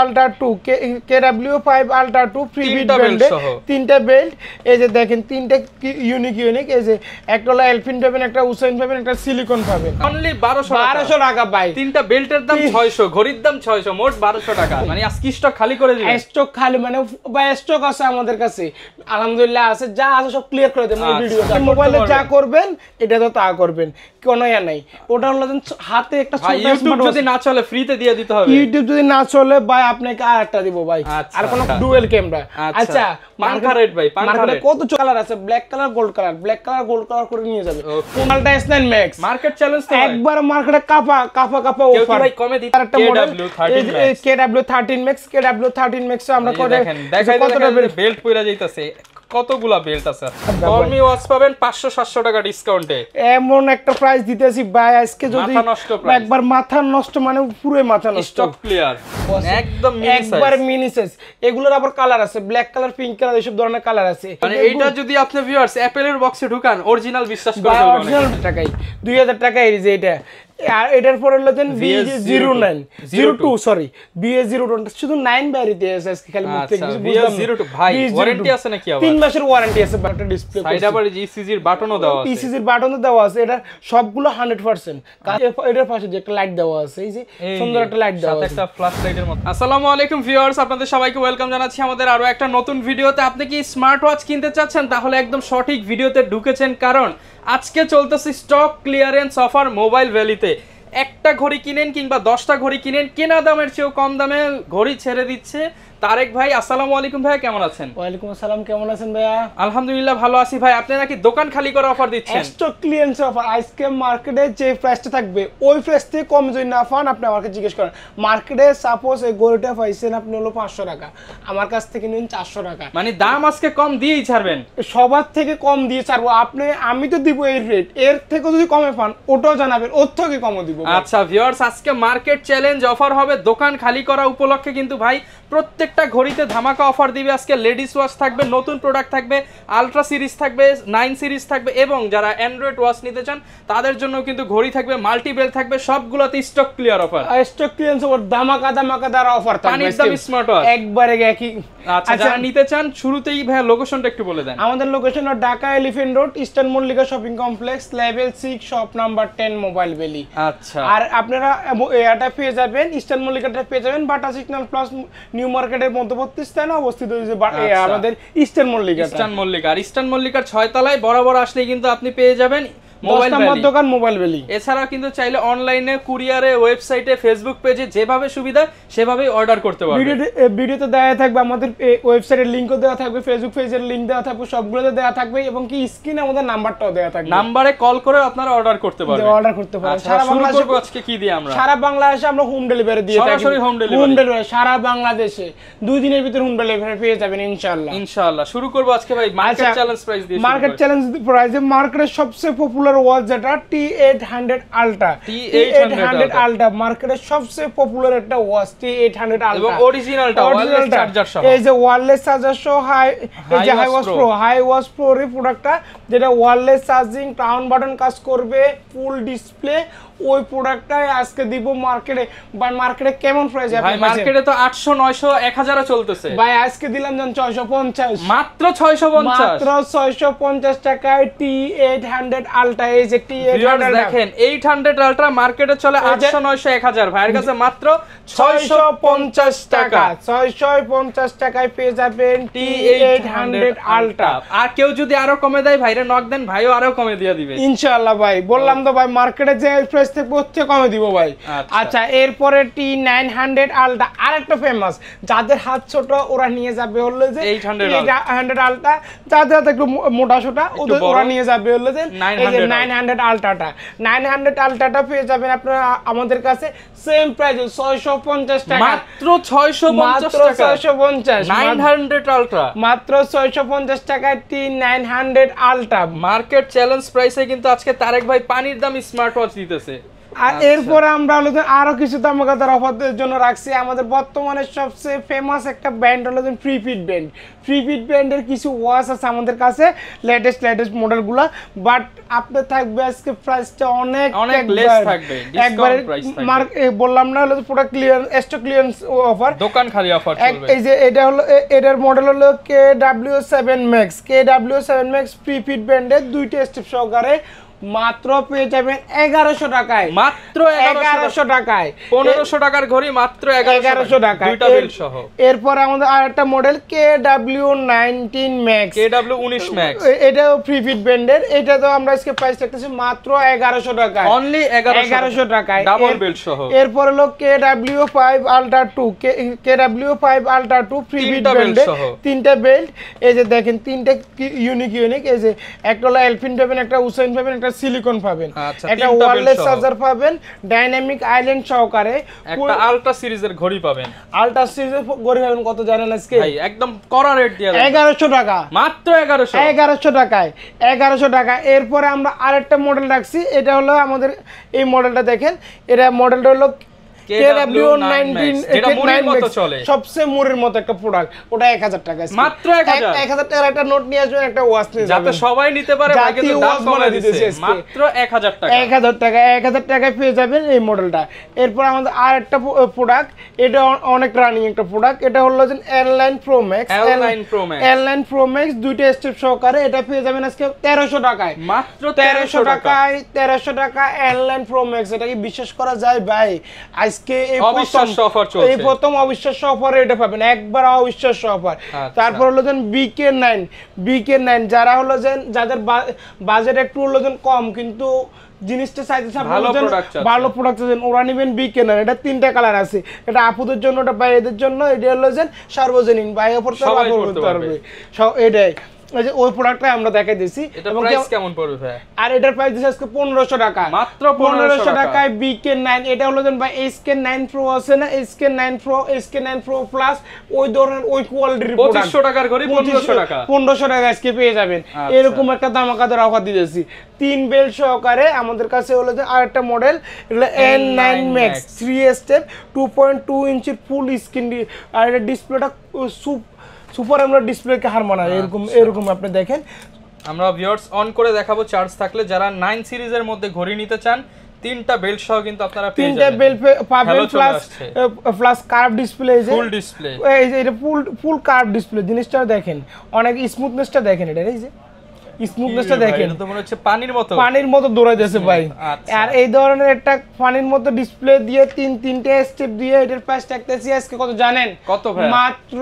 Ultra two KW five ultra two free bit ব্র্যান্ডে তিনটা belt এই যে দেখেন তিনটা ইউনিক ইউনিক এই যে একটা হলো এলফিন পাবেন একটা উসাইন পাবেন একটা সিলিকন পাবেন অনলি বারোশো বারোশো টাকা ভাই তিনটা বেল্টের দাম ছয়শো ঘড়ির দাম ছয়শো মোট বারোশো টাকা মানে আজকে স্টক খালি করে দিবে স্টক খালি মানে বা স্টক আছে আমাদের কাছে আলহামদুলিল্লাহ আছে যা আছে সব ক্লিয়ার করে দেবেন ভিডিও আচ্ছা, মোবাইলে যা করবেন এটা তো তা করবেন কোনো ইয়া নাই ওটা হলো হাতে একটা যদি না চলে ফ্রিতে দিয়ে দিতে হবে ইউটিউব যদি না চলে বা আপনাকে আর একটা দিব ভাই আচ্ছা। আর কোন ডুয়েল ক্যামেরা আচ্ছা, আচ্ছা পাঙ্কা রেড ভাই কত কালার আছে black colour gold colour black colour gold colour করে নিয়ে যাবে ম্যাক্স মার্কেট চ্যালেঞ্জ তো একবার মার্কেটে কাপা কাপা কাপা অফার ভাই কমে একটা মডেল 13 ম্যাক্স 13 ম্যাক্স আমরা করে দেখেন বেল্ট পইরা যাইতাছে কতগুলা বেল্ট আছে ওয়াচ আচ্ছা, পাবেন 500 700 টাকা ডিসকাউন্টে এমন একটা প্রাইস দিতেছি ভাই আজকে যদি একবার মাথা নষ্ট মানে পুরো মাথা নষ্ট স্টক ক্লিয়ার একদম একবার মিনি সাইজ এগুলোর আবার কালার আছে ব্ল্যাক কালার পিঙ্ক কালার এইসব ধরনের কালার আছে মানে এইটা যদি আপনি ভিউয়ার্স অ্যাপেলের বক্সে ঢুকান অরিজিনাল বিশ্বাস করেন অরিজিনাল টাকাই 2000 টাকায় এই যে এটা এটার পরে হলো then BA zero nine zero two sorry BS zero two শুধু নাইন বাইরে দিয়ে আছে আজকে খালি মুখ আচ্ছা, থেকে জিরো টু ভাই ওয়ারেন্টি আছে নাকি আবার তিন মাসের ওয়ারেন্টি আছে বাট ডিসপ্লে সাইড আবার ইসিজির বাটনও দেওয়া আছে ইসিজির বাটনও দেওয়া আছে এটা সবগুলো হান্ড্রেড 100% এটার পাশে যে একটা লাইট দেওয়া আছে এই যে সুন্দর একটা লাইট দেওয়া আছে একটা ফ্ল্যাশ লাইটের মতো আসসালামু আলাইকুম ভিউয়ার্স আপনাদের সবাইকে ওয়েলকাম জানাচ্ছি আমাদের আরো একটা নতুন ভিডিওতে আপনি কি স্মার্ট ওয়াচ কিনতে চাচ্ছেন তাহলে একদম সঠিক ভিডিওতে ঢুকেছেন কারণ আজকে চলতেছে স্টক ক্লিয়ারেন্স অফার মোবাইল ভ্যালিতে একটা ঘড়ি কিনেন কিংবা দশটা ঘড়ি কিনেন কেনা দামের চেয়েও কম দামে ঘড়ি ছেড়ে দিচ্ছে তারেক ভাই আসসালামু আলাইকুম ভাই কেমন আছেন ওয়ালাইকুম আসসালাম কেমন আছেন ভাইয়া আলহামদুলিল্লাহ ভালো আছি ভাই আপনি নাকি দোকান খালি করার অফার দিচ্ছেন স্টক ক্লিয়ারেন্স অফার আইসক্রিম মার্কেটে যে প্রাইসটা থাকবে ওই প্রাইস থেকে কম যদি না পান আপনি আমাকে জিজ্ঞেস করেন মার্কেটে সাপোজ এই গোলটা পাইছেন আপনি হলো পাঁচশো টাকা আমার কাছ থেকে নিন চারশো টাকা মানে দাম আজকে কম দিয়েই ছাড়বেন সবার থেকে কম দিয়ে ছাড়বো আপনি আমি তো দিব এই রেট এর থেকে যদি কমে পান ওটাও জানাবেন ওর থেকে কমও দিব আচ্ছা ভিউয়ার্স আজকে মার্কেট চ্যালেঞ্জ অফার হবে দোকান খালি করা উপলক্ষে কিন্তু ভাই প্রত্যেক প্রত্যেকটা ঘড়িতে ধামাকা অফার দিবে আজকে লেডিস ওয়াচ থাকবে নতুন প্রোডাক্ট থাকবে আলট্রা সিরিজ থাকবে নাইন সিরিজ থাকবে এবং যারা অ্যান্ড্রয়েড ওয়াচ নিতে চান তাদের জন্য কিন্তু ঘড়ি থাকবে মাল্টিবেল থাকবে সবগুলোতে stock clear offer stock clearance ওর ধামাকা ধামাকা দ্বারা অফার থাকবে একদম স্মার্ট ওয়াচ একবারে একই আচ্ছা, আচ্ছা যারা নিতে চান শুরুতেই ভাই লোকেশনটা একটু বলে দেন আমাদের location Dhaka elephant road eastern Mallika shopping complex level 6 shop number 10 mobile valley আচ্ছা আর আপনারা এটা পেয়ে যাবেন ইস্টার্ন মল্লিকাটা পেয়ে যাবেন Bata signal plus new market মধ্যবর্তী স্থানে অবস্থিত যে আচ্ছা। আমাদের ইস্টার্ন মল্লিকা ইস্টার্ন মল্লিকা আর ইস্টার্ন মল্লিকার ছয় তলায় বরাবর আসলে কিন্তু আপনি পেয়ে যাবেন মোবাইল দোকান মোবাইল ভ্যালি এছাড়া কিন্তু চাইলে অনলাইনে ওয়েবসাইটে ফেসবুক পেজে যেভাবে সুবিধা সেভাবেই অর্ডার করতে দেওয়া থাকবে আমাদের লিঙ্ক দেওয়া থাকবে দেওয়া থাকবে কল করে আপনারা অর্ডার করতে অর্ডার করতে আচ্ছা, সারা সারা বাংলাদেশে আমরা হোম ডেলিভারি দিয়ে হোম ডেলিভারি সারা বাংলাদেশে হোম ডেলিভারি পেয়ে যাবেন শুরু আজকে ভাই মার্কেট চ্যালেঞ্জ মার্কেট চ্যালেঞ্জ সবচেয়ে পপুলার পপুলার ওয়াচ যেটা T eight hundred ultra T eight hundred ultra মার্কেটের সবচেয়ে পপুলার একটা watch T eight hundred ultra অরিজিনালটা এই যে ওয়ারলেস চার্জার সহ হাই এই যে hi watch pro hi watch pro এর প্রোডাক্টটা যেটা ওয়ারলেস চার্জিং টাউন বাটন কাজ করবে ফুল ডিসপ্লে ওই প্রোডাক্টটাই আজকে দিব মার্কেটে বা মার্কেটে কেমন প্রাইস ভাই মার্কেটে তো 800 900 1000 চলতেছে ভাই আজকে দিলাম যেন 650 মাত্র 650 মাত্র 650 টাকায় T800 আলট্রা এই যে T800 দেখেন 800 আলট্রা মার্কেটে চলে 800 900 1000 ভাইয়ের কাছে মাত্র 650 টাকা 650 টাকায় পেয়ে যাবেন T800 আলট্রা আর কেউ যদি আরো কমে দেয় ভাইরে নক দেন ভাইও আরো কমে দিয়ে দিবে ইনশাআল্লাহ ভাই বললাম তো ভাই মার্কেটে যে প্রাইস থেকে হচ্ছে কমে দিব ভাই আচ্ছা, আচ্ছা এরপরে T nine hundred ultra famous যাদের হাত ছোট ওরা নিয়ে যাবে হলো যে এইট হান্ড্রেড আলটা যাদের হাতে একটু মোটা সোটা ওদের ওরা নিয়ে যাবে হলো যে নাইন হান্ড্রেড আলটাটা নাইন হান্ড্রেড আলটাটা পেয়ে যাবেন আপনারা আমাদের কাছে সেম প্রাইস ছয়শো পঞ্চাশ টাকা মাত্র ছয়শো মাত্র ছয়শো পঞ্চাশ নাইন হান্ড্রেড আলট্রা মাত্র ছয়শো পঞ্চাশ T nine hundred ultra market challenge প্রাইসে কিন্তু আজকে তারেক ভাই পানির দাম স্মার্ট ওয়াচ দিতেছে আর আচ্ছা। এরপর আমরা হলো আরো কিছু দামকাদার অফারদের জন্য রাখছি আমাদের বর্তমানে সবচেয়ে ফেমাস একটা ব্যান্ড হলো ফ্রিপিড ব্যান্ড ফ্রিপিড ব্যান্ডের কিছু ওয়াশ আছে আমাদের কাছে লেটেস্ট লেটেস্ট মডেলগুলো বাট আপনার থাকবে আজকে প্রাইসটা অনেক অনেক লেস থাকবে মার্ক বললাম না হলো product clear stock clearance offer দোকান খালি অফার এই যে এটা হলো এটার মডেল হলো K W seven max K W seven max ফ্রিপিড ব্যান্ডের দুইটা স্টেপ সহকারে মাত্র পেয়ে যাবেন এগারোশো টাকায় মাত্র এগারোশো টাকায় পনেরোশো টাকার ঘড়ি মাত্র এগারোশো টাকা এরপর আমাদের আর একটা model K W nineteen max K W উনিশ ম্যাক্স এটাও ফ্রি ব্র্যান্ডের এটা তো আমরা আজকে প্রাইস দেখতেছি মাত্র এগারোশো টাকায় অনলি এগারোশো টাকায় ডাবল বেল্ট সহ এরপর হলো K W five ultra two K W five ultra two free ব্র্যান্ডের তিনটা বেল্ট এই যে দেখেন তিনটা ইউনিক ইউনিক এই যে একটা হলো এলফিন পাবেন একটা হুসেন পাবেন একটা একটা সিলিকন পাবেন আচ্ছা, একটা ওয়্যারলেস চার্জার পাবেন ডাইনামিক আইল্যান্ড সহকারে একটা আলট্রা সিরিজের ঘড়ি পাবেন আলট্রা সিরিজের ঘড়ি পাবেন কত জানেন আজকে ভাই একদম কড়া রেট দিয়ে 1100 টাকা মাত্র 1100 1100 টাকায় 1100 টাকা এরপর আমরা আরেকটা মডেল রাখছি এটা হলো আমাদের এই মডেলটা দেখেন এটা মডেলটা হলো প্রোডাক্ট এরপর আমাদের আর একটা প্রোডাক্ট এটা অনেক রানিং একটা প্রোডাক্ট এটা হলো যে airline pro max airline pro max airline pro max দুইটা স্টেপ সহকারে এটা পেয়ে যাবেন আজকে তেরোশো টাকায় মাত্র তেরোশো টাকায় তেরোশো টাকা এয়ারলাইন প্রো ম্যাক্স এটা কি বিশ্বাস করা যায় ভাই আজ আজকে এই চলছে এই প্রথম অবিশ্বাস্য এটা পাবেন একবার অবিশ্বাস্য অফার আচ্ছা। তারপর হলো যেন বিকে নাইন বিকে নাইন যারা হলো যেন যাদের বাজেট একটু হলো যেন কম কিন্তু জিনিসটা চাইতেছে ভালো ওরা বি এটা তিনটা কালার আছে এটা আপুদের জন্য জন্য এটা হলো সার্বজনীন পারবে এটাই এই যে ওই টাকা মাত্র 1500 টাকায় এটা হলো যেন টাকা পেয়ে যাবেন আচ্ছা। এরকম একটা দামাকাদার অফার দিয়েছি তিন বেল সহকারে আমাদের কাছে হলো যে আরেকটা model N nine max three step two point two ইঞ্চির ফুল স্ক্রিন আর ডিসপ্লেটা সুপ সুপার আমরা ডিসপ্লেকে হার মানায় আচ্ছা। এরকম এরকম আপনি দেখেন আমরা ভিউয়ার্স অন করে দেখাবো চার্জ থাকলে যারা 9 সিরিজের মধ্যে ঘড়ি নিতে চান তিনটা বেল্ট সহ কিন্তু আপনারা পেয়ে তিনটা বেল্ট পাবেন প্লাস প্লাস কার্ভ ডিসপ্লে এই যে ফুল ডিসপ্লে এই যে এটা ফুল ফুল কার্ভ ডিসপ্লে জিনিসটা দেখেন অনেক স্মুথনেসটা দেখেন এটা এই যে স্মুথনেসটা দেখেন তো মনে হচ্ছে পানির মতো পানির মতো দৌড়াই যাচ্ছে ভাই আচ্ছা। আর এই ধরনের একটা পানির মতো ডিসপ্লে দিয়ে তিন তিনটে স্টেপ দিয়ে এটার প্রাইস থাকতেছি আজকে কত জানেন কত ভাই মাত্র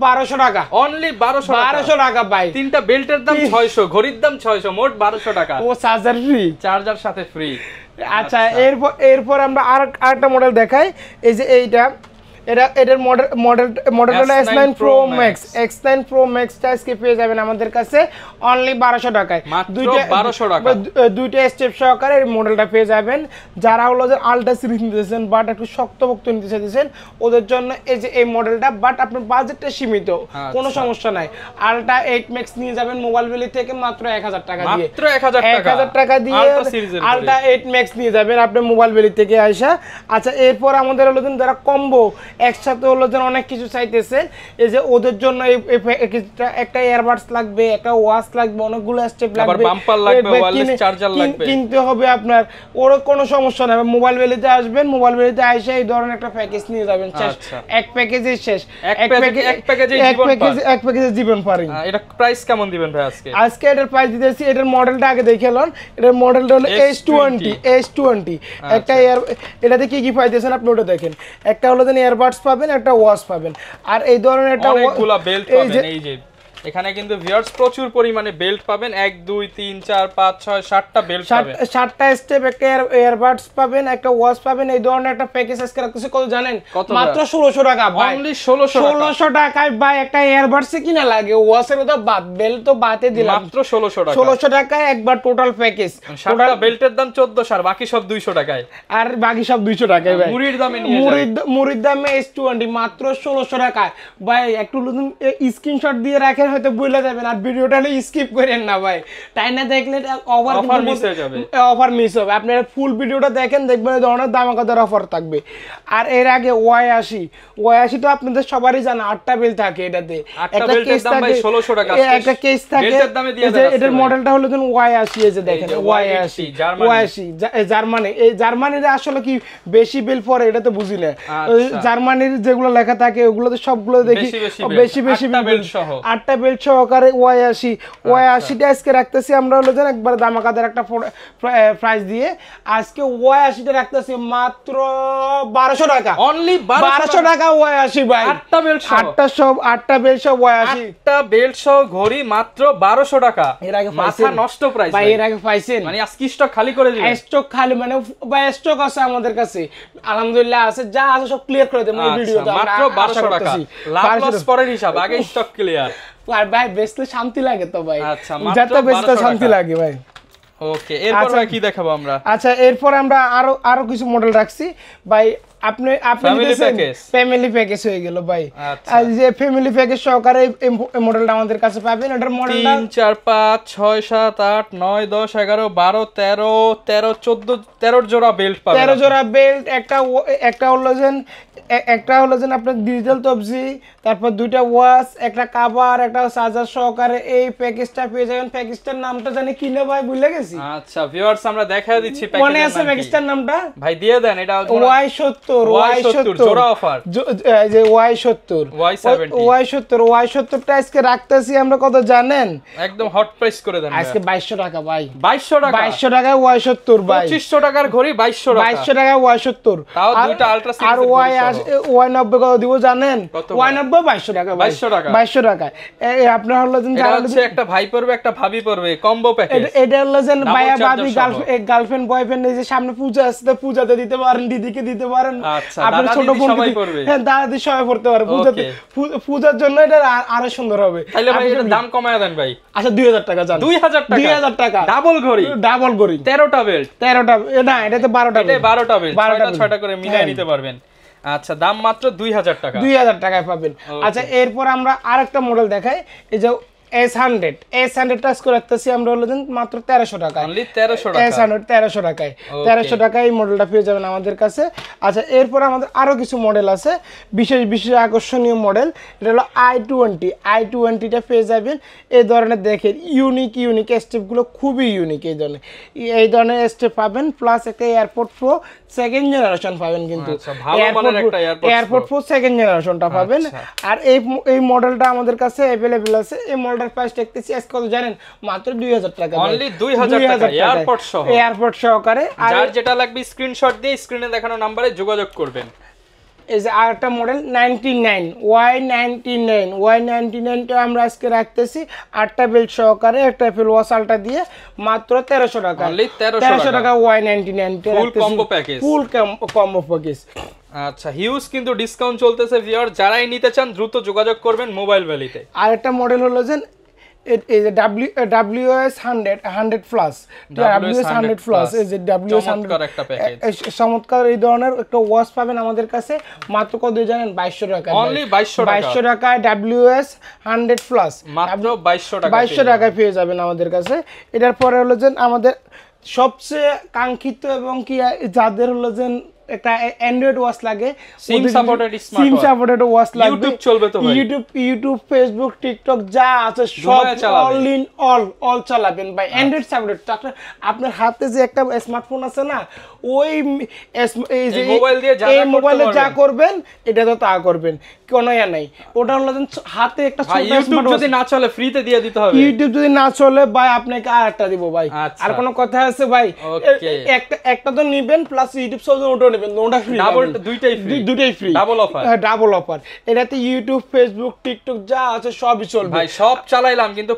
1200 টাকা অনলি 1200 1200 টাকা ভাই তিনটা বেল্টের দাম 600 ঘড়ির দাম 600 মোট 1200 টাকা ও চার্জার ফ্রি চার্জার সাথে ফ্রি আচ্ছা, আচ্ছা এরপর এরপর আমরা আর আরেকটা মডেল দেখাই এই যে এইটা এটা এটার মডেল মডেল মডেলটা S nine pro max X nine pro ম্যাক্সটা আজকে পেয়ে যাবেন আমাদের কাছে অনলি বারোশো টাকায় দুইটা বারোশো টাকা দুইটা স্টেপ সহকারে এই মডেলটা পেয়ে যাবেন যারা হলো যে আল্ট্রা সিরিজ নিতেছেন বাট একটু শক্ত ভক্ত নিতে চাইতেছেন ওদের জন্য এই যে এই মডেলটা বাট আপনার বাজেটটা সীমিত আচ্ছা। কোনো সমস্যা নাই আল্ট্রা এইট ম্যাক্স নিয়ে যাবেন মোবাইল ভ্যালি থেকে মাত্র এক হাজার টাকা দিয়ে এক হাজার টাকা দিয়ে আল্ট্রা এইট ম্যাক্স নিয়ে যাবেন আপনি মোবাইল ভ্যালি থেকে আসা আচ্ছা এরপর আমাদের হলো যারা কম্বো একসাথে হলো যেন অনেক কিছু চাইতেছে এই যে ওদের জন্য একটা ইয়ারবাডস লাগবে একটা ওয়াচ লাগবে অনেকগুলো স্টেপ লাগবে বাম্পার লাগবে ওয়্যারলেস চার্জার লাগবে কিনতে হবে আপনার ওর কোনো সমস্যা না মোবাইল ভ্যালিতে আসবেন মোবাইল ভ্যালিতে এসে এই ধরনের একটা প্যাকেজ নিয়ে যাবেন শেষ আচ্ছা। এক প্যাকেজে শেষ এক প্যাকেজে এক প্যাকেজে এক প্যাকেজে জীবন পারি এটা প্রাইস কেমন দিবেন ভাই আজকে আজকে এটার প্রাইস দিতেছি এটার মডেলটা আগে দেখে লন এটার মডেলটা হলো এস টোয়েন্টি এস টোয়েন্টি একটা এয়ার আচ্ছা। এটাতে কি কি পাইতেছেন আপনি ওটা দেখেন একটা হলো যেন এয়ারবাস বাটস পাবেন একটা ওয়াশ পাবেন আর এই ধরনের একটা এই যে এখানে কিন্তু ভিউয়ার্স প্রচুর পরিমাণে বেল্ট পাবেন 1 2 3 4 5 6 7টা বেল্ট পাবেন 7টা স্টেপ একটা ইয়ারবাডস পাবেন একটা ওয়াচ পাবেন এই ধরনের একটা প্যাকেজ আজকে রাখতেছে কত জানেন মাত্র 1600 টাকা ভাই অনলি 1600 1600 টাকায় ভাই একটা ইয়ারবাডস কিনা লাগে ওয়াচের তো বাদ বেল্ট তো বাদে দিলাম মাত্র 1600 টাকা 1600 টাকায় একবার টোটাল প্যাকেজ টোটাল বেল্টের দাম 1400 আর বাকি সব 200 টাকায় আর বাকি সব 200 টাকায় ভাই মুড়ির দামে নিয়ে মুড়ির মুড়ির দামে S20 মাত্র 1600 টাকায় ভাই একটু স্ক্রিনশট দিয়ে রাখেন হয়তো বুঝলে যাবেন আর ভিডিওটা হলে স্কিপ করেন না ভাই তাই না দেখলে অফার অফার মিস হয়ে যাবে অফার মিস হবে আপনারা ফুল ভিডিওটা দেখেন দেখবেন ধরনের দামাকাদার অফার থাকবে আর এর আগে ওয়াই আসি ওয়াই আসি তো আপনাদের সবারই জানে আটটা বেল থাকে এটাতে একটা কেস থাকে ষোলোশো টাকা একটা কেস থাকে এটার মডেলটা হলো যেন ওয়াই আসি এই যে দেখেন ওয়াই আশি ওয়াই আসি জার্মানি এই জার্মানির আসলে কি বেশি বিল পরে এটা তো বুঝি না আচ্ছা। জার্মানির যেগুলো লেখা থাকে ওগুলো তো সবগুলো দেখি বেশি বেশি বিল সহ আটটা বেল্ট সহকারে ওয়াই আসি আচ্ছা। ওয়াই আশিটা আজকে রাখতেছি আমরা হলো যেন একবার দামাকাদের একটা প্রাইস দিয়ে আজকে ওয়াই আশিটা রাখতেছি মাত্র বারোশো টাকা অনলি বারোশো টাকা ওয়াই আশি ভাই আটটা বেল্ট আটটা সব আটটা বেল্ট সব ওয়াই আশি আটটা বেল্ট সহ ঘড়ি মাত্র বারোশো টাকা এর আগে মাথা নষ্ট প্রাইস ভাই এর আগে পাইছেন মানে আজকে স্টক খালি করে দিবেন স্টক খালি মানে ভাই স্টক আছে আমাদের কাছে আলহামদুলিল্লাহ আছে যা আছে সব ক্লিয়ার করে দেবো এই আচ্ছা, ভিডিওটা মাত্র বারোশো টাকা লাভ লস পরের হিসাব আগে স্টক ক্লিয়ার আর ভাই বেচলে শান্তি লাগে তো ভাই যাতে আচ্ছা, বেচতে শান্তি লাগে ভাই ওকে এরপর আচ্ছা, কি দেখাবো আমরা আচ্ছা এরপর আমরা আরো আরো কিছু মডেল রাখছি ভাই আপনি আপনি ফ্যামিলি প্যাকেজ হয়ে গেল ভাই আচ্ছা। আর যে ফ্যামিলি প্যাকেজ সহকারে এই মডেলটা আমাদের কাছে পাবেন এটার মডেল 3 4 5 6 7 8 9 10 11 12 13 13 14 13 জোড়া বেল্ট পাবেন 13 জোড়া বেল্ট একটা একটা হলো যেন একটা হলো যে আপনার ডিজিটাল তবজি তারপর দুইটা ওয়াশ একটা কাভার একটা চার্জার সহকারে এই প্যাকেজটা পেয়ে যাবেন প্যাকেজটার নামটা জানি কি না ভাই ভুলে গেছি আচ্ছা ভিউয়ার্স আমরা দেখায় দিচ্ছি প্যাকেজ মনে আছে প্যাকেজটার নামটা ভাই দিয়ে দেন এটা ওয়াই 70 ওয়াই 70 জোড়া অফার যে ওয়াই 70 ওয়াই 70 ওয়াই 70 ওয়াই 70 টা আজকে রাখতেছি আমরা কত জানেন একদম হট প্রাইস করে দেন আজকে 2200 টাকা ভাই 2200 টাকা 2200 টাকায় ওয়াই 70 ভাই 2500 টাকার ঘড়ি 2200 টাকা 2200 টাকায় ওয়াই 70 তাও দুইটা আলট্রা আর ওয়াই পূজার জন্য এটা আরো সুন্দর হবে ভাই দাম কমায় দেন ভাই আচ্ছা টাকা দুই হাজার টাকা ডাবল ঘড়ি ডাবল ঘড়ি তেরোটা বেল্ট তেরোটা না এটা তো বারোটা বারোটা বেল্ট বারোটা ছয়টা করে মিলিয়ে হ্যাঁ। নিতে পারবেন আচ্ছা দাম মাত্র দুই হাজার টাকা দুই হাজার টাকায় পাবেন আচ্ছা এরপর আমরা আরেকটা মডেল দেখাই এই যে এস হান্ড্রেড এস হান্ড্রেড আজকে রাখতেছি আমরা হলো মাত্র তেরোশো টাকা এস হান্ড্রেড তেরোশো টাকায় তেরোশো টাকায় এই মডেলটা পেয়ে যাবেন আমাদের কাছে আচ্ছা এরপর আমাদের আরও কিছু মডেল আছে বিশেষ বিশেষ আকর্ষণীয় মডেল এটা হলো আই টোয়েন্টি আই টোয়েন্টিটা পেয়ে যাবেন এই ধরনের দেখেন ইউনিক ইউনিক স্টেপগুলো খুবই ইউনিক এই ধরনের এই ধরনের স্টেপ পাবেন প্লাস একটা এয়ারপোর্ট প্রো সেকেন্ড জেনারেশন পাবেন কিন্তু এয়ারপোর্ট প্রো সেকেন্ড জেনারেশনটা পাবেন আচ্ছা। আর এই এই মডেলটা আমাদের কাছে অ্যাভেলেবেল আছে এই মডেল এটার প্রাইস দেখতেছি আজকে কত জানেন মাত্র দুই হাজার টাকা অনলি দুই হাজার টাকা এয়ারপোর্ট সহ এয়ারপোর্ট সহকারে আর যেটা লাগবে স্ক্রিনশট দিয়ে স্ক্রিনে দেখানো নাম্বারে যোগাযোগ করবেন এই যে আর একটা model ninety nine Y ninety nine Y ninety নাইনটা আমরা আজকে রাখতেছি আটটা বেল্ট সহকারে একটা ফিল ওয়াশালটা দিয়ে মাত্র তেরোশো টাকা তেরোশো টাকা Y ninety nine full combo package full combo package আচ্ছা হিউজ কিন্তু ডিসকাউন্ট চলতেছে ভিউয়ার যারাই নিতে চান দ্রুত যোগাযোগ করবেন মোবাইল ভ্যালিতে আর একটা মডেল হলো যে এই যে হান্ড্রেড হান্ড্রেড হান্ড্রেড চমৎকার এই ধরনের একটা পাবেন আমাদের কাছে মাত্র জানেন বাইশশো বাইশশো বাইশশো টাকায় হান্ড্রেড বাইশশো টাকা বাইশশো টাকায় পেয়ে যাবেন আমাদের কাছে এটার পরে হলো যে আমাদের সবচেয়ে কাঙ্ক্ষিত এবং কি যাদের হলো যে একটা অ্যান্ড্রয়েড ওয়াচ লাগে SIM supported smart SIM supported watch লাগবে ইউটিউব চলবে তো ভাই ইউটিউব ইউটিউব ফেসবুক টিকটক যা আছে সব অল ইন অল অল চালাবেন ভাই অ্যান্ড্রয়েড আচ্ছা। সাপোর্টেড আপনার হাতে যে একটা স্মার্টফোন আছে না ওই এই যে মোবাইল দিয়ে যা মোবাইলে যা করবেন এটা তো তা করবেন কোনো ইয়া নাই ওটা হলো হাতে একটা ছোট যদি না চলে ফ্রিতে দিয়ে দিতে হবে ইউটিউব যদি না চলে ভাই আপনাকে আর একটা দিব ভাই আচ্ছা। আর কোনো কথা আছে ভাই একটা একটা তো নিবেন প্লাস ইউটিউব সহ ওটা নেবেন মানে হ্যাঁ, নোটা ভাই সব চালাইলাম কিন্তু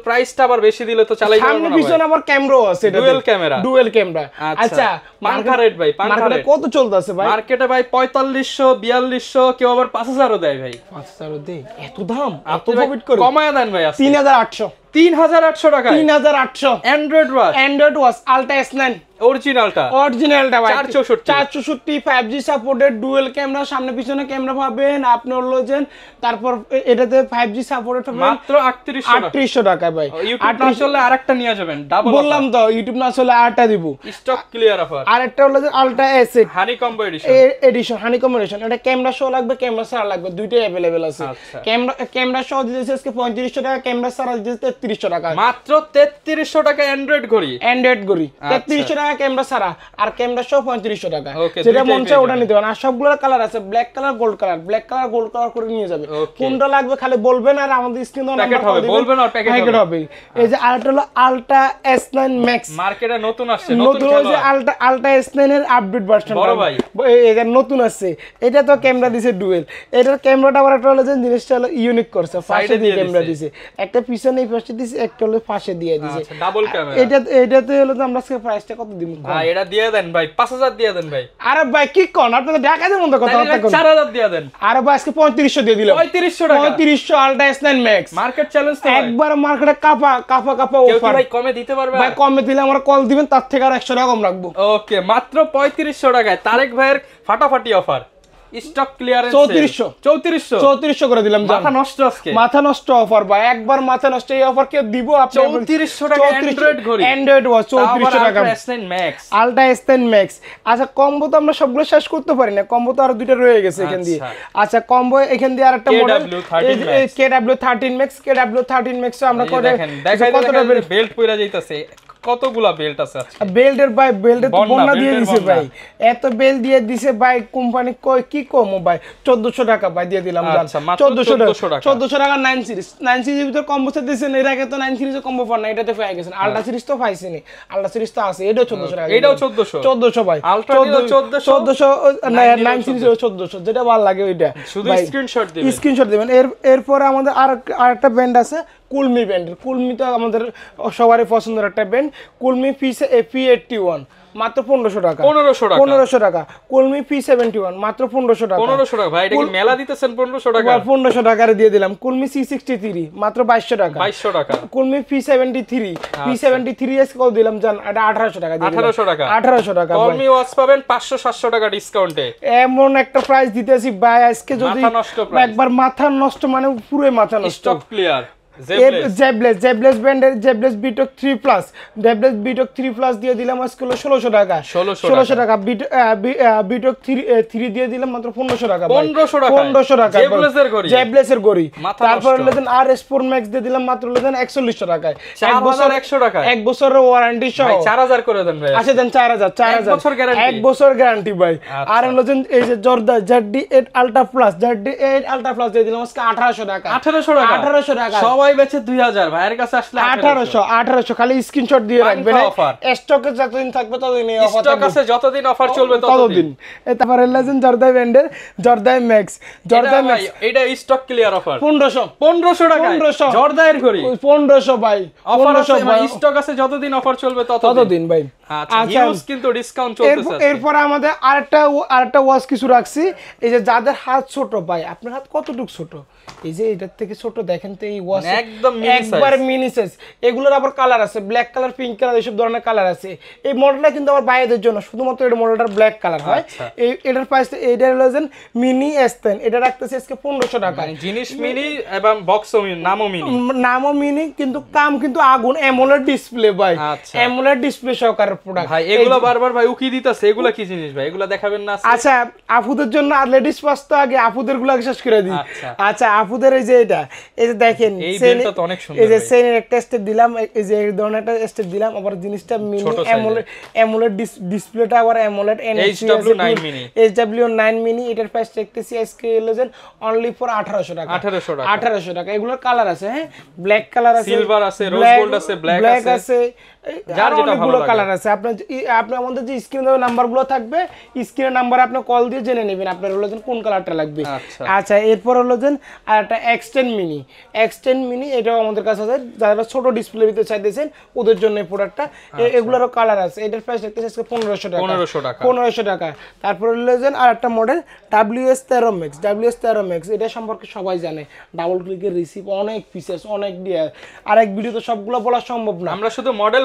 আচ্ছা। আচ্ছা, কত চলতেছে ভাই মার্কেটে ভাই 4500 4200 কেউ আবার 5000ও দেয় ভাই এত দাম এত প্রফিট করে কমায় দেন ভাই তিন হাজার আটশো টাকা তিন হাজার আটশো অ্যান্ড্রয়েড ওয়াচ অ্যান্ড্রয়েড ওয়াচ অরিজিনালটা অরিজিনালটা ভাই 464 464 5G সাপোর্টেড ডুয়াল ক্যামেরা সামনে পিছনে ক্যামেরা পাবেন আপনি হলো যে তারপর এটাতে 5G সাপোর্ট হবে মাত্র 3800 টাকা ভাই ইউটিউব না চলে আরেকটা নিয়ে যাবেন ডাবল বললাম তো ইউটিউব না চলে আটটা দিব স্টক ক্লিয়ার অফার আরেকটা হলো যে ultra S honey combo edition edition honey combo edition এটা ক্যামেরা সহ লাগবে ক্যামেরা সারা লাগবে দুইটাই अवेलेबल আছে ক্যামেরা ক্যামেরা সহ দিতেছে আজকে 3500 টাকা ক্যামেরা ছাড়া দিতেছে 3300 টাকা মাত্র 3300 টাকা অ্যান্ড্রয়েড ঘড়ি অ্যান্ড্রয়েড ঘড়ি 3300 আচ্ছা। টাকা ক্যামেরা সারা আর ক্যামেরা সহ 3500 টাকা যেটা মন চায় ওটা নিতে পারেন আর সবগুলোর কালার আছে black colour gold colour black colour gold colour করে নিয়ে যাবে কোনটা লাগবে খালি বলবেন আর আমাদের স্ক্রিন প্যাকেট হবে বলবেন আর প্যাকেট হবে এই যে আলটা হলো আলটা S9 Max মার্কেটে নতুন আসছে নতুন যে আলটা আলটা S9 এর আপডেট ভার্সন বড় ভাই এটা নতুন আসছে এটা তো ক্যামেরা দিছে ডুয়েল এটার ক্যামেরাটা আবার একটা হলো যে জিনিসটা হলো ইউনিক করছে ফাশে দিয়ে ক্যামেরা দিছে একটা পিছনে এই পাশে দিছে একটা হলো ফাশে দিয়ে দিছে ডাবল ক্যামেরা আচ্ছা, এটা এটাতে হলো তো আমরা আজকে প্রাইসটা কত দিব ভাই এটা দিয়ে দেন ভাই 5000 দিয়ে দেন ভাই আরে ভাই কি কোন আপনি তো ঢাকাতে মন্দ কথা 4000 দিয়ে দেন আরে ভাই আজকে 3500 দিয়ে দিলাম টাকা মার্কেট চ্যালেঞ্জ একবার মার্কেটে কাপা কাপা কাপা অফার কমে দিতে কমে দিলে কল দিবেন তার থেকে আর একশো টাকা কম রাখবো ওকে মাত্র পঁয়ত্রিশশো টাকায় তারেক ভাইয়ের ফাটাফাটি অফার স্টক ক্লিয়ারেন্স 3400 3400 3400 করে দিলাম মাথা নষ্ট আজকে মাথা নষ্ট অফার বা একবার মাথা নষ্ট এই অফার কে দিব আপনি 3400 টাকা অ্যান্ড্রয়েড ঘড়ি অ্যান্ড্রয়েড ওয়াচ 3400 টাকা ultra S10 max ultra S10 max আচ্ছা কম্বো তো আমরা সবগুলো শেষ করতে পারি না কম্বো তো আরো দুইটা রয়ে গেছে এখান দিয়ে আচ্ছা কম্বো আচ্ছা, এখান দিয়ে আরেকটা model KW13 max KW13 max আমরা কত আচ্ছা, কতটা বেল্ট পয়রা যাইতাছে কতগুলা বেল্ট আছে বেল্টের ভাই তো বন্যা দিয়ে দিছে ভাই এত বেল্ট দিয়ে দিছে ভাই কোম্পানি কই কি ভাই 1400 টাকা ভাই দিয়ে দিলাম আচ্ছা 1400 1400 টাকা 9 সিরিজ 9 ভিতর কম্বো সেট দিছেন এর আগে তো 9 সিরিজে কম্বো না এটাতে গেছেন সিরিজ হ্যাঁ। তো সিরিজ তো আছে এটাও 1400 টাকা হ্যাঁ, এটাও 1400 1400 ভাই আলট্রা 1400 1400 না 9 1400 যেটা ভাল লাগে ওইটা শুধু স্ক্রিনশট দিবেন স্ক্রিনশট দিবেন এর এরপর আমাদের আর আরেকটা ব্যান্ড আছে কুলমি ব্যান্ডের কুলমি তো আমাদের সবারই পছন্দের একটা band Colmi P P eighty one মাত্র পনেরোশো টাকা পনেরোশো টাকা পনেরোশো টাকা কুলমি পি সেভেন্টি ওয়ান মাত্র পনেরোশো টাকা পনেরোশো টাকা ভাই মেলা দিতেছেন পনেরোশো টাকা পনেরোশো টাকার দিয়ে দিলাম কুলমি সি সিক্সটি থ্রি মাত্র বাইশশো টাকা বাইশশো টাকা Colmi P seventy three P seventy three S কত দিলাম জান এটা আঠারোশো টাকা আঠারোশো টাকা আঠারোশো টাকা কুলমি ওয়াচ পাবেন পাঁচশো সাতশো টাকা ডিসকাউন্টে এমন একটা প্রাইস দিতেছি ভাই আজকে যদি একবার মাথা নষ্ট মানে পুরো মাথা নষ্ট ক্লিয়ার জেবলেস জেবলেস ব্র্যান্ডের জেবলেস বিটক থ্রি প্লাস দিয়ে দিলাম এক বছর গ্যারান্টি ভাই আচ্ছা। আর হলো এই যে জর্দা Z D eight plus Z D eight plus দিয়ে দিলাম আঠারোশো টাকা আঠারোশো টাকা আঠারোশো টাকা আচ্ছা, আচ্ছা। কিন্তু এরপর আমাদের আরেকটা আরেকটা ওয়াচ কিছু রাখছি এই যে যাদের হাত ছোট ভাই আপনার হাত কতটুকু ছোট এই যে এটার থেকে ছোট দেখেন তো এই ওয়াশ একদম একবার মিনি সাইজ এগুলোর আবার কালার আছে ব্ল্যাক কালার পিঙ্ক কালার এইসব ধরনের কালার আছে এই মডেলটা কিন্তু জন্য শুধুমাত্র এই মডেলটার ব্ল্যাক কালার হয় আচ্ছা। এই এটার প্রাইস হলো যেন মিনি এসতেন এটা রাখতেছে আজকে পনেরোশো টাকা মানে জিনিস মিনি এবং নামও মিনি নামও মিনি কিন্তু কাম কিন্তু আগুন ডিসপ্লে ভাই অ্যামোলেড ডিসপ্লে সহকার প্রোডাক্ট ভাই এগুলো বারবার ভাই উকি দিতেছে এগুলো কি জিনিস ভাই এগুলো দেখাবেন না আচ্ছা আপুদের জন্য আর লেডিস পাস তো আগে আপুদের গুলো শেষ করে দিই আচ্ছা, আচ্ছা আপুদের এই যে এটা এই যে দেখেন এই যে সেনের একটা স্টেপ দিলাম এই যে এই ধরনের একটা স্টেপ দিলাম আবার জিনিসটা মিনি অ্যামোলেড অ্যামোলেড ডিসপ্লেটা আবার অ্যামোলেড এইচডব্লিউ 9 মিনি এটার প্রাইস দেখতেছি আজকে এলো যেন অনলি ফর 1800 টাকা 1800 টাকা 1800 টাকা এগুলোর কালার আছে হ্যাঁ ব্ল্যাক কালার আছে সিলভার আছে রোজ গোল্ড আছে ব্ল্যাক আছে যার যেটা ভালো কালার আছে আপনার আপনার আমাদের যে স্ক্রিনে নাম্বারগুলো থাকবে স্ক্রিনের নাম্বার আপনি কল দিয়ে জেনে নেবেন আপনার হলো কোন কালারটা লাগবে আচ্ছা।, আচ্ছা এরপর হলো যেন আর একটা এক্সটেন মিনি এক্সটেন মিনি এটাও আমাদের কাছে আছে যারা ছোট ডিসপ্লে ভিতরে চাইতেছেন ওদের জন্য এই প্রোডাক্টটা আচ্ছা। এগুলোরও কালার আছে এটার প্রাইস রাখতেছে আজকে পনেরোশো টাকা পনেরোশো টাকা পনেরোশো টাকা তারপর হলো যেন আর একটা মডেল ডাব্লিউ এস তেরো ম্যাক্স ডাব্লিউ এস তেরো ম্যাক্স এটা সম্পর্কে সবাই জানে ডাবল ক্লিকের রিসিভ অনেক ফিচার্স অনেক আর এক ভিডিও তো সবগুলো বলা সম্ভব না আমরা শুধু মডেল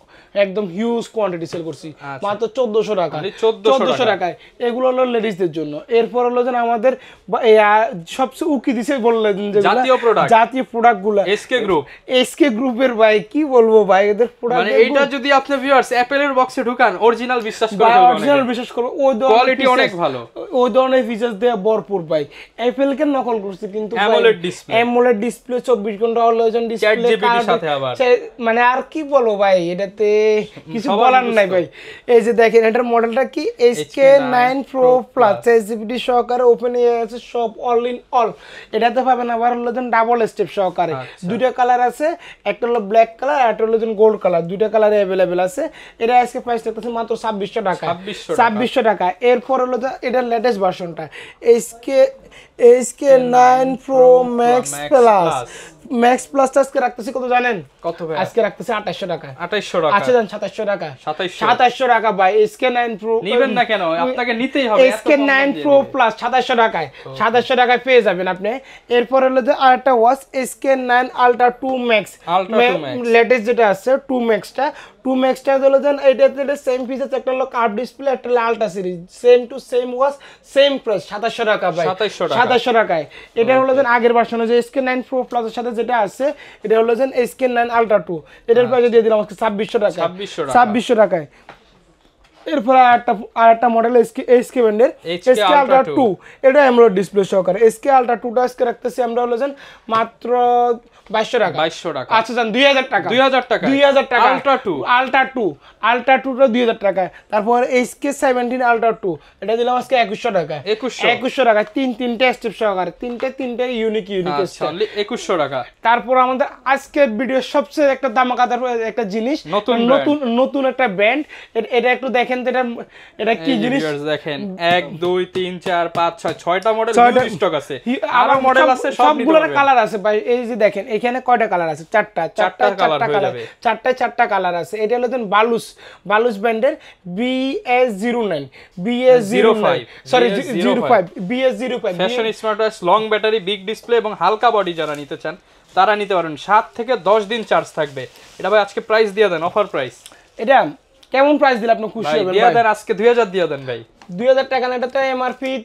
একদম হিউজ কোয়ান্টিটি সেল করছি আচ্ছা। মাত্র মানে চোদ্দশো টাকা চোদ্দশো টাকায় এগুলো হলো লেডিসদের জন্য এরপর হলো যেন আমাদের সবচেয়ে উকি দিছে বললেন যে জাতীয় প্রোডাক্ট গুলা এসকে গ্রুপ এসকে গ্রুপের ভাই কি বলবো ভাই এদের প্রোডাক্ট মানে এটা যদি আপনি ভিউয়ার্স অ্যাপলের বক্সে ঢুকান অরিজিনাল বিশ্বাস করে অরিজিনাল বিশ্বাস করবেন ওই কোয়ালিটি অনেক ভালো ওই ধরনের ফিচারস দেয়া ভরপুর ভাই অ্যাপেল কে নকল করছে কিন্তু অ্যামোলেড ডিসপ্লে অ্যামোলেড ডিসপ্লে 24 ঘন্টা হলো ডিসপ্লে মানে আর কি বলবো ভাই এটাতে কিছু বলার নাই ভাই এই যে দেখেন এটার মডেলটা কি SK nine pro plus SGPT সহকারে ওপেন আছে সব অল ইন অল এটা তো পাবেন আবার হলো যেন ডাবল স্টেপ সহকারে আচ্ছা। দুইটা কালার আছে একটা হলো ব্ল্যাক কালার আর একটা হলো যেন গোল্ড কালার দুইটা কালারে অ্যাভেলেবেল আছে এটা আজকে প্রাইস থাকতেছে মাত্র ছাব্বিশশো টাকা ছাব্বিশশো টাকা এরপর হলো এটার লেটেস্ট ভার্সনটা SK SK nine pro max plus max plus আজকে রাখতেছি কত জানেন কত ভাই আজকে রাখতেছি 2800 টাকা 2800 টাকা আচ্ছা জান 2700 টাকা 2700 টাকা ভাই এসকে 9 প্রো নেবেন না কেন আপনাকে নিতেই হবে এসকে 9 প্রো প্লাস 2700 টাকায় 2700 টাকায় পেয়ে যাবেন আপনি এরপর হলো যে আরেকটা watch SK 9 ultra 2 max latest যেটা আছে 2 ম্যাক্সটা টু ম্যাক্সটা হলো দেন এইটাতে এটা সেম ফিচার্স একটা হলো কার্ভ ডিসপ্লে একটা লালটা series same to same watch same price সাতাশশো টাকা ভাই সাতাশশো টাকায় এটা হলো দেন আগের ভার্সন যে এসকে নাইন প্রো প্লাসের সাথে যেটা আছে এটা হলো then SK nine ultra two এটার প্রাইস আচ্ছা। দিয়ে দিলাম আজকে ছাব্বিশশো টাকা ছাব্বিশশো টাকায় এরপর আরেকটা আরেকটা মডেল এসকে এসকে ব্র্যান্ডের এসকে আলট্রা টু এটা অ্যামোলেড ডিসপ্লে সহকারে এসকে আলট্রা টুটা আজকে রাখতেছি আমরা হলো যেন মাত্র টাকা টাকা আচ্ছা টাকা টাকা টাকা আলট্রা আলট্রা আলট্রা তারপর আলট্রা এটা দিলাম আজকে টাকা টাকা তিন স্টেপ সহকারে তিনটে তিনটে ইউনিক আচ্ছা, ইউনিক টাকা তারপর আমাদের আজকের ভিডিও সবচেয়ে একটা দামাকাদার একটা জিনিস নতুন নতুন নতুন একটা ব্র্যান্ড এটা একটু দেখেন এটা এটা কি জিনিস দেখেন এক দুই তিন চার পাঁচ ছয় ছয়টা মডেল স্টক আছে আর মডেল আছে সবগুলোর কালার আছে ভাই এই যে দেখেন এখানে কয়টা কালার আছে চারটা চারটা চারটা কালার চারটা চারটা কালার আছে এটা হলো ধরুন বালুস বালুস ব্র্যান্ডের BS zero nine BS zero five sorry zero five BS zero five fashion smart watch long battery big display এবং হালকা বডি যারা নিতে চান তারা নিতে পারেন সাত থেকে দশ দিন চার্জ থাকবে এটা ভাই আজকে প্রাইস দিয়ে দেন অফার প্রাইস এটা কেমন প্রাইস দিলে আপনি খুশি হবেন দিয়ে দেন আজকে দুই হাজার দিয়ে দেন ভাই দুই হাজার টাকা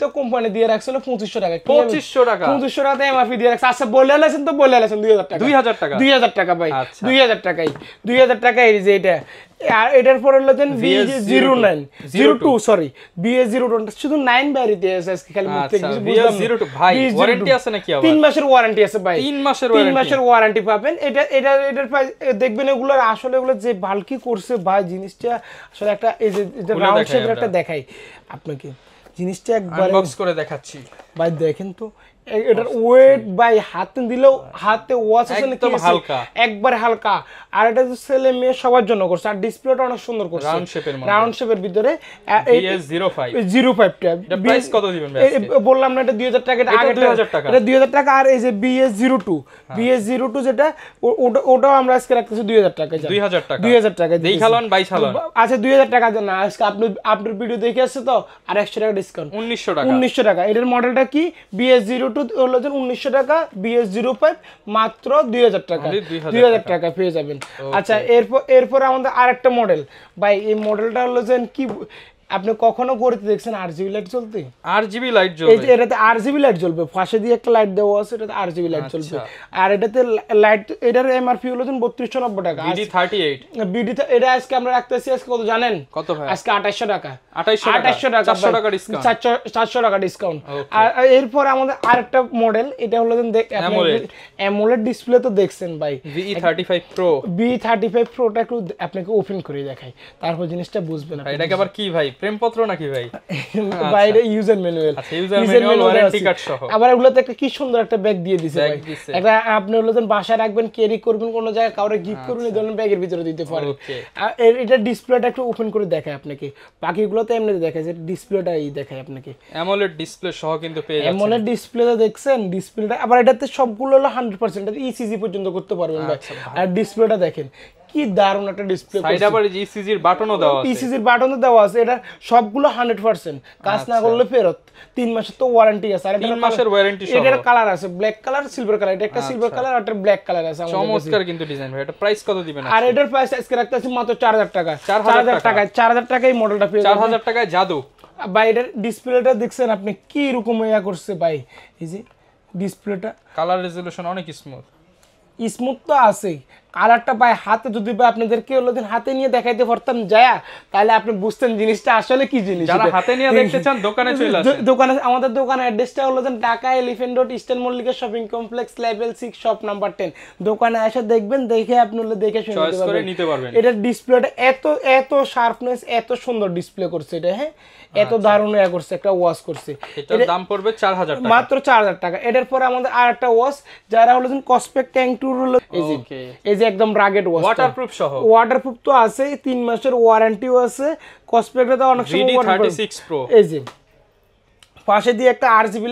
তো কোম্পানি দিয়ে টাকা পঁচিশশো টাকা আচ্ছা, টাকা দুই হাজার টাকা এটার জিরো শুধু আচ্ছা, আছে নাকি তিন মাসের ওয়ারেন্টি আছে ভাই তিন মাসের তিন মাসের ওয়ারেন্টি পাবেন এটা এটা দেখবেন এগুলো আসলে যে বালকি করছে ভাই জিনিসটা আসলে একটা দেখাই আপনাকে জিনিসটা একবার বক্স করে দেখাচ্ছি ভাই দেখেন তো এটার ওয়েট বাই হাতে দিলেও হাতে ওয়াচ আসলে একদম হালকা একবার হালকা আর এটা ছেলে মেয়ে সবার জন্য করছে আর ডিসপ্লেটা অনেক সুন্দর করছে রাউন্ড শেপের রাউন্ড শেপের ভিতরে 05টা প্রাইস কত দিবেন বললাম না এটা 2000 টাকা এটা 2000 টাকা এটা 2000 টাকা আর এই যে BS02 হ্যাঁ। BS02 যেটা ওটাও আমরা আজকে রাখতেছি 2000 টাকা 2000 টাকা 2000 টাকা দেই খালন খালন আচ্ছা 2000 টাকা না আজকে আপনি আপনার ভিডিও দেখে আসছে তো আর 100 টাকা ডিসকাউন্ট 1900 টাকা 1900 টাকা এটার মডেলটা কি BS02 উনিশশো টাকা মাত্র দুই হাজার টাকা দুই হাজার টাকা পেয়ে যাবেন আচ্ছা এরপর এরপর আমাদের আরেকটা মডেল ভাই এই মডেলটা হলো যে কি আপনি কখনো করতে দেখছেন আর জিবি লাইট চলতে আর জিবি লাইট জ্বলবে এই যে এটাতে আর জিবি লাইট জ্বলবে পাশে দিয়ে একটা লাইট দেওয়া আছে এটাতে আর জিবি লাইট চলবে আর এটাতে লাইট এটার এমআরপি হলো ধরুন বত্রিশশো টাকা বিডি 38 এইট বিডি এটা আজকে আমরা রাখতেছি আজকে কত জানেন কত ভাই আজকে 2800 টাকা 2800 আঠাশশো টাকা 400 টাকা ডিসকাউন্ট 400 টাকা ডিসকাউন্ট আর এরপর আমাদের আরেকটা মডেল এটা হলো দেখ অ্যামোলেড ডিসপ্লে তো দেখছেন ভাই বি 35 প্রো বি 35 প্রোটা একটু আপনাকে ওপেন করে দেখাই তারপর জিনিসটা বুঝবেন এটাকে আবার কি ভাই প্রেমপত্র নাকি ভাই আচ্ছা। বাইরে ইউজার ম্যানুয়াল আচ্ছা ইউজার ম্যানুয়াল ওয়ারেন্টি কার্ড সহ আবার এগুলোতে একটা কি সুন্দর একটা ব্যাগ দিয়ে দিছে ভাই একটা আপনি হলো যখন বাসায় রাখবেন ক্যারি করবেন কোনো জায়গায় কাউরে গিফট আচ্ছা। করবেন এই ধরনের ব্যাগের ভিতরে দিতে পারেন এটা ডিসপ্লেটা একটু ওপেন করে দেখায় আপনাকে বাকিগুলোতে এমনি দেখায় যে ডিসপ্লেটা এই দেখায় আপনাকে অ্যামোলেড ডিসপ্লে সহ কিন্তু পেয়ে যাচ্ছেন অ্যামোলেড ডিসপ্লেটা দেখছেন ডিসপ্লেটা আবার এটাতে সবগুলো হলো 100% ইসিজি পর্যন্ত করতে পারবেন আচ্ছা, ভাই আর ডিসপ্লেটা দেখেন কি দারুণ একটা ডিসপ্লে সাইড আবার ইসিজির বাটনও দেওয়া আছে বাটনও দেওয়া আছে এটা সবগুলো 100% কাজ না আচ্ছা। করলে ফেরত তো ওয়ারেন্টি আছে আর মাসের ওয়ারেন্টি সহ এটার কালার আছে ব্ল্যাক কালার সিলভার কালার এটা একটা সিলভার কালার আর একটা ব্ল্যাক কালার আছে চমৎকার কিন্তু ডিজাইন ভাই এটা প্রাইস কত দিবেন আর এটার প্রাইস আজকে মাত্র 4000 টাকা 4000 টাকা 4000 টাকায় মডেলটা পেয়ে 4000 টাকায় জাদু ভাই এটার ডিসপ্লেটা দেখছেন আপনি কি রকম ইয়া করছে ভাই এই যে ডিসপ্লেটা কালার রেজোলিউশন অনেক স্মুথ স্মুথ তো আছেই কালারটা ভাই হাতে যদি ভাই আপনাদের কি হলো হাতে নিয়ে দেখাইতে পারতাম যায়া তাহলে আপনি বুঝতেন জিনিসটা আসলে কি জিনিস যারা হাতে নিয়ে দেখতে চান দোকানে চলে আসেন দোকানে আমাদের দোকানের অ্যাড্রেসটা হলো দিন ঢাকা এলিফ্যান্ট রোড ইস্টার্ন মল্লিকের shopping complex level six shop number ten দোকানে এসে দেখবেন দেখে আপনি হলে দেখে শুনতে পারবেন এটা ডিসপ্লেটা এত এত শার্পনেস এত সুন্দর ডিসপ্লে করছে এটা হ্যাঁ এত আচ্ছা। দারুণ ইয়া করছে একটা ওয়াশ করছে এটার দাম পড়বে 4000 টাকা মাত্র 4000 টাকা এটার পরে আমাদের আরেকটা ওয়াশ যারা হলো যেন কসপেক ট্যাঙ্ক টু হলো এই যে একদম রাগেড ওয়াশ ওয়াটারপ্রুফ সহ ওয়াটারপ্রুফ তো আছে 3 মাসের ওয়ারেন্টিও আছে কসপেকটা তো অনেক সময় 36 প্রো এই যে পাশে দিয়ে একটা আরজিবি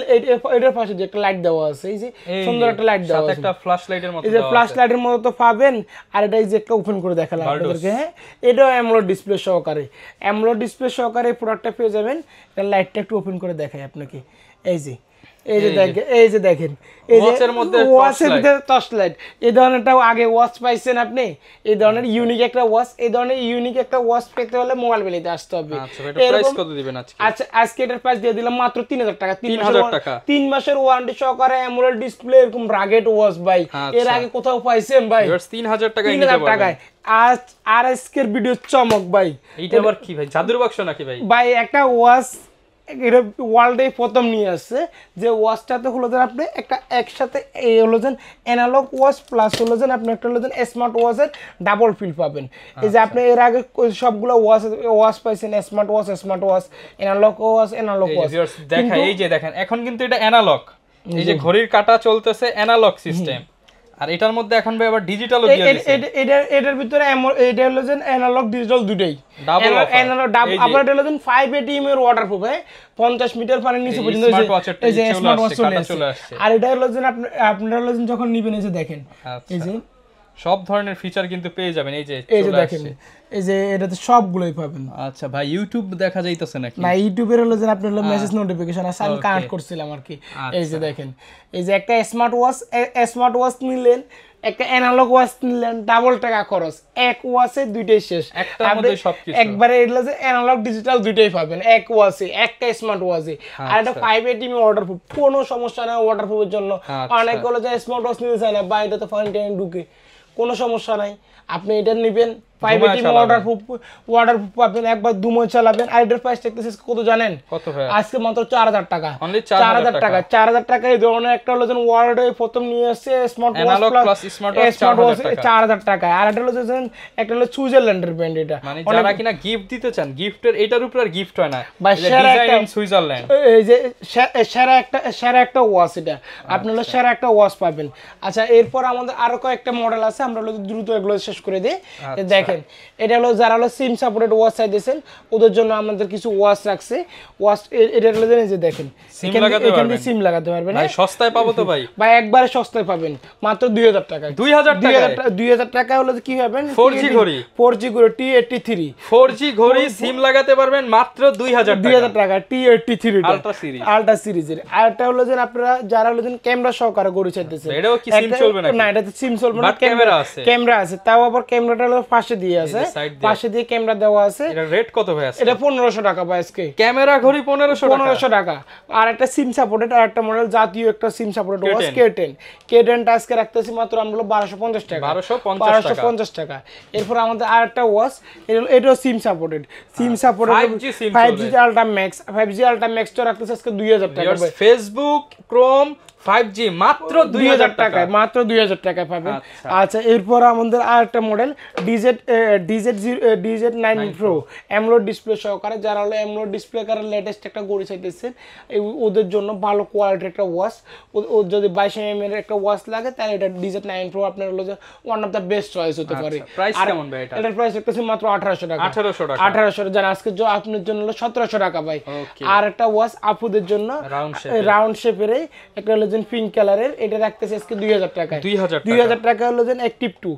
এটার পাশে দিয়ে একটা লাইট দেওয়া আছে এই যে সুন্দর একটা লাইট দেওয়া আছে একটা ফ্ল্যাশ লাইটের মতো এই যে ফ্ল্যাশ লাইটের মতো তো পাবেন আর এটা এই যে একটা ওপেন করে দেখালাম আপনাদেরকে হ্যাঁ এটাও অ্যামোলেড ডিসপ্লে সহকারে অ্যামোলেড ডিসপ্লে সহকারে প্রোডাক্টটা পেয়ে যাবেন লাইটটা একটু ওপেন করে দেখাই আপনাকে এই যে এই যে দেখেন এই যে দেখেন ওয়াচ পাইছেন আপনি ইউনিক একটা ওয়াচ পেতে হলে মোবাইল আচ্ছা প্রাইস আচ্ছা, দিয়ে তিন হাজার টাকা তিন হাজার টাকা তিন মাসের ওয়ারেন্টি ডিসপ্লে এরকম ওয়াচ আচ্ছা। আগে কোথাও পাইছেন ভাই তিন হাজার টাকা তিন হাজার টাকায় আর ভিডিও চমক ভাই এটা কি ভাই বাক্স নাকি ভাই ভাই একটা ওয়াচ এটা ওয়ার্ল্ডেই প্রথম নিয়ে আসছে যে ওয়াচটাতে হলো যেন আপনি একটা একসাথে এই হলো যেন অ্যানালগ ওয়াচ প্লাস হলো যেন আপনি একটা হলো যেন স্মার্ট ওয়াচের ডাবল ফিল পাবেন এই যে আচ্ছা। আপনি এর আগে সবগুলো ওয়াচ ওয়াচ পাইছেন smart watch smart watch analogue watch analogue watch দেখা এই যে দেখেন এখন কিন্তু এটা অ্যানালগ এই যে ঘড়ির কাটা চলতেছে অ্যানালগ সিস্টেম আর এটার মধ্যে এখন ভাই আবার ডিজিটালও দিয়ে দিয়েছে এটা এটার ভিতরে এটা হলো যে অ্যানালগ ডিজিটাল দুটোই ডাবল অ্যানালগ ডাবল আপনার এটা হলো যে 5 এটিএম এর ওয়াটারপ্রুফ হ্যাঁ 50 মিটার পানির নিচে পর্যন্ত এই স্মার্ট ওয়াচ চলে আসছে আর এটা হলো যে আপনি আপনারা হলো যখন নিবেন এসে দেখেন এই যে আচ্ছা। সব ধরনের ফিচার কিন্তু পেয়ে যাবেন এই যে এই যে দেখেন এই যে এটাতে সবগুলোই পাবেন আচ্ছা ভাই ইউটিউব দেখা যাইতেছে নাকি না ইউটিউবের হলো যে হলো মেসেজ নোটিফিকেশন আছে আমি কানেক্ট করছিলাম আর কি এই যে আচ্ছা। দেখেন এই যে একটা স্মার্ট ওয়াচ স্মার্ট ওয়াচ নিলেন একটা অ্যানালগ ওয়াচ নিলেন ডাবল টাকা খরচ এক ওয়াচে দুইটাই শেষ একবারে এগুলো যে অ্যানালগ ডিজিটাল দুইটাই পাবেন এক ওয়াচে একটা স্মার্ট ওয়াচে আর এটা ফাইভ এইটি মি ওয়াটারপ্রুফ কোনো সমস্যা নেই ওয়াটারপ্রুফের জন্য আচ্ছা। অনেক যে স্মার্ট ওয়াচ নিতে চায় না বাইরে এটা তো ফাইন টাইম ঢুকে কোনো সমস্যা নাই আপনি এটা নেবেন এটার উপর আর গিফট হয় না এই যে একটা একটা ওয়াচ এটা আপনি হলো আচ্ছা। একটা ওয়াচ পাবেন আচ্ছা এরপর আমাদের আরো কয়েকটা মডেল আছে আমরা হলো দ্রুত এগুলো শেষ করে দিই আচ্ছা। দেখ দেখেন এটা হলো যারা হলো সিম সাপোর্টেড ওয়াচ চাইতেছেন ওদের জন্য আমাদের কিছু ওয়াশ রাখছে ওয়াশ এটা হলো যে দেখেন এখান সিম লাগাতে পারবেন হ্যাঁ? সস্তায় পাবো তো ভাই ভাই একবারে সস্তায় পাবেন মাত্র দুই হাজার টাকা দুই হাজার দুই হাজার টাকা হলে কি পাবেন ফোর জি ঘড়ি ফোর জি ঘড়ি T eighty three four G ঘড়ি সিম লাগাতে পারবেন মাত্র দুই হাজার দুই হাজার টাকা T eighty three ultra series ultra সিরিজের আরেকটা হলো যে আপনারা যারা হলো যেন ক্যামেরা সহকারে গড়ি চাইতেছে এটাও কি সিম চলবে না না এটাতে সিম চলবে না ক্যামেরা আছে ক্যামেরা আছে তাও আবার ক্যামেরাটা হলো ফার্স্ট পাশে দিয়ে আছে পাশে দিয়ে ক্যামেরা দেওয়া আছে এটা রেট কত ভাই আছে এটা 1500 টাকা ভাই আজকে ক্যামেরা ঘড়ি 1500 টাকা 1500 টাকা আর একটা সিম সাপোর্টেড আর একটা মডেল জাতীয় একটা সিম সাপোর্টেড ওয়াস কে10 K10 টা আজকে রাখতেছি মাত্র আমরা 1250 টাকা 1250 টাকা 1250 টাকা এরপর আমাদের আর একটা ওয়াস এটাও SIM supported SIM supported 5G ultra max 5G ultra max তো রাখতেছি আজকে 2000 টাকা ভাই ফেসবুক ক্রোম আচ্ছা। আচ্ছা, এরপর মডেল ডিসপ্লে সহকারে যারা হলো ডিসপ্লে কার লেটেস্ট একটা ওদের জন্য ভালো কোয়ালিটির একটা ওয়াশ ও যদি এর একটা ওয়াচ লাগে তাহলে এটা ডিজেট নাইন প্রো আপনার হলো যে one of the best choice হতে পারে আচ্ছা, এটার প্রাইস হচ্ছে মাত্র 1800 টাকা আঠারোশো টাকা যারা আজকে আপনার জন্য হলো সতেরোশো টাকা ভাই আর একটা ওয়াচ আপুদের জন্য রাউন্ড শেপের একটা হলো পিঙ্ক কালারের এটা রাখতেছে আজকে দুই হাজার টাকায় দুই হাজার টাকা হলো যেন অ্যাক্টিভ টু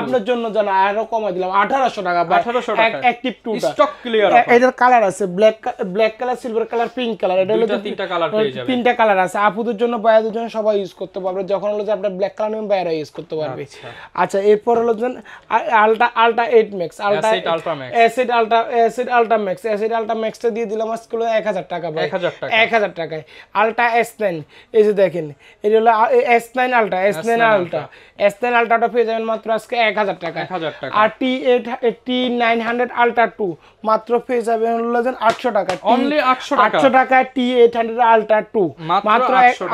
আপনার জন্য জানা আরো কমাই দিলাম আঠারোশো টাকা আঠারোশো টু এটার কালার আছে black black colour silver colour pink colour এটা হলো তিনটা কালার তিনটা কালার আছে আপুদের জন্য বায়াদের জন্য সবাই ইউজ করতে পারবে যখন হলো যে আপনার ব্ল্যাক কালার নেবেন বায়ারা ইউজ করতে পারবে আচ্ছা।, আচ্ছা এরপর হলো যেন ultra ultra eight max ultra ultra max acid ultra acid ultra max acid ultra ম্যাক্সটা দিয়ে দিলাম আজকে হলো এক হাজার টাকা এক হাজার টাকায় আলট্রা এস নাইন এই যে দেখেন এটা হলো S nine ultra S nine ultra S nine আলট্রাটা পেয়ে যাবেন মাত্র আজকে এক হাজার টাকা আর T eight T nine hundred ultra two মাত্র পেয়ে যাবেন আটশো টাকা অনলি আটশো টাকা T eight hundred ultra two মাত্র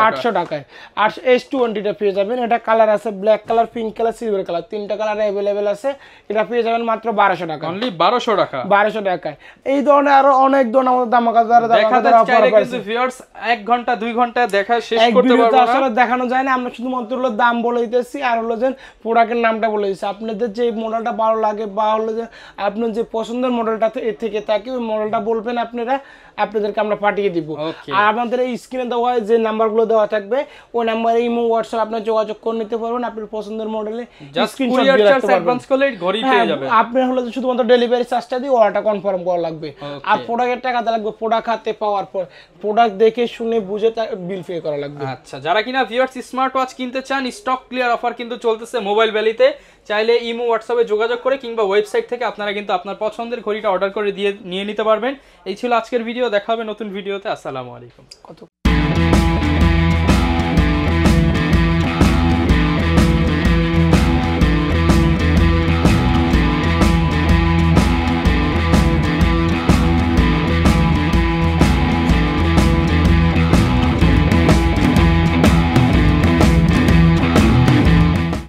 আটশো টাকায় আর এস টোয়েন্টিটা পেয়ে যাবেন এটা কালার আছে black colour pink colour silver colour তিনটা কালার অ্যাভেলেবেল আছে এটা পেয়ে যাবেন মাত্র বারোশো টাকা অনলি বারোশো টাকা বারোশো টাকায় এই ধরনের আরো অনেক ধরনের আমাদের দামাকাদার দামাকাদার অফার ভিউয়ার্স 1 ঘন্টা 2 ঘন্টা দেখা শেষ করতে পারবো না আসলে দেখানো যায় না আমরা শুধুমাত্র হলো দাম বলে দিতেছি আর হলো যে প্রোডাক্টের নামটা বলে দিতেছি আপনাদের যে মডেলটা ভালো লাগে বা হলো যে আপনার যে পছন্দের মডেলটা থেকে থাকে ওই মডেলটা বলবেন আপনারা আপনাদেরকে আমরা পাঠিয়ে দিব আর আমাদের এই স্ক্রিনে দেওয়া যে নাম্বারগুলো দেওয়া থাকবে ওই নাম্বারে ইমো হোয়াটসঅ্যাপ আপনার যোগাযোগ করে নিতে পারবেন আপনার পছন্দের মডেলে আপনার হলো শুধুমাত্র ডেলিভারি চার্জটা দিয়ে অর্ডারটা কনফার্ম করা লাগবে আর প্রোডাক্টের টাকা লাগবে প্রোডাক্ট হাতে পাওয়ার পর প্রোডাক্ট দেখে শুনে বুঝে বিল পে করা লাগবে আচ্ছা যারা কিনা ভিউয়ার্স স্মার্ট ওয়াচ কিনতে চান স্টক ক্লিয়ার অফার কিন্তু চলতেছে মোবাইল ভ্যালিতে চাইলে ইমো হোয়াটসঅ্যাপে যোগাযোগ করে কিংবা ওয়েবসাইট থেকে আপনারা কিন্তু আপনার পছন্দের ঘড়িটা অর্ডার করে দিয়ে নিয়ে নিতে পারবেন এই ছিল আজকের ভিডিও দেখা হবে নতুন ভিডিওতে আসসালামু আলাইকুম কত